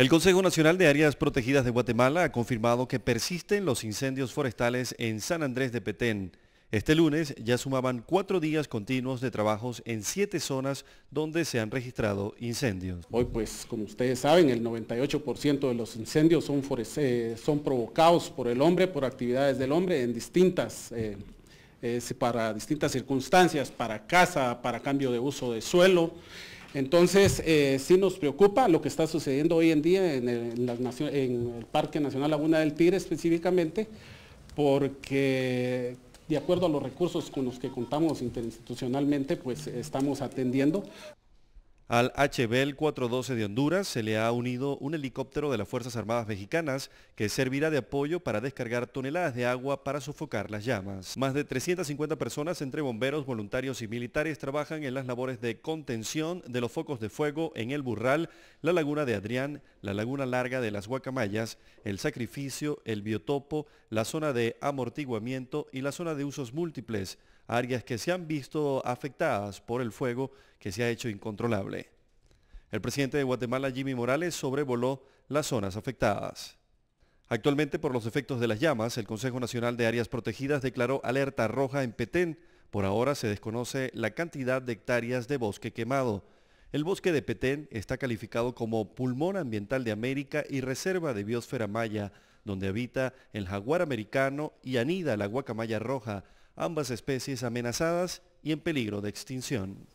El Consejo Nacional de Áreas Protegidas de Guatemala ha confirmado que persisten los incendios forestales en San Andrés de Petén. Este lunes ya sumaban cuatro días continuos de trabajos en siete zonas donde se han registrado incendios. Hoy pues como ustedes saben el 98% de los incendios eh, son, provocados por el hombre, por actividades del hombre en distintas, eh, para distintas circunstancias, para casa, para cambio de uso de suelo. Entonces, eh, sí nos preocupa lo que está sucediendo hoy en día en en el, Parque Nacional Laguna del Tigre específicamente, porque de acuerdo a los recursos con los que contamos interinstitucionalmente, pues estamos atendiendo, al HBL 412 de Honduras se le ha unido un helicóptero de las Fuerzas Armadas Mexicanas que servirá de apoyo para descargar toneladas de agua para sofocar las llamas. Más de 350 personas entre bomberos, voluntarios y militares trabajan en las labores de contención de los focos de fuego en el Burral, la Laguna de Adrián, la Laguna Larga de las Guacamayas, el Sacrificio, el Biotopo, la zona de amortiguamiento y la zona de usos múltiples áreas que se han visto afectadas por el fuego que se ha hecho incontrolable. El presidente de Guatemala, Jimmy Morales, sobrevoló las zonas afectadas. Actualmente, por los efectos de las llamas, el Consejo Nacional de Áreas Protegidas declaró alerta roja en Petén. Por ahora se desconoce la cantidad de hectáreas de bosque quemado. El bosque de Petén está calificado como pulmón ambiental de América y reserva de biosfera maya, donde habita el jaguar americano y anida la guacamaya roja, ambas especies amenazadas y en peligro de extinción.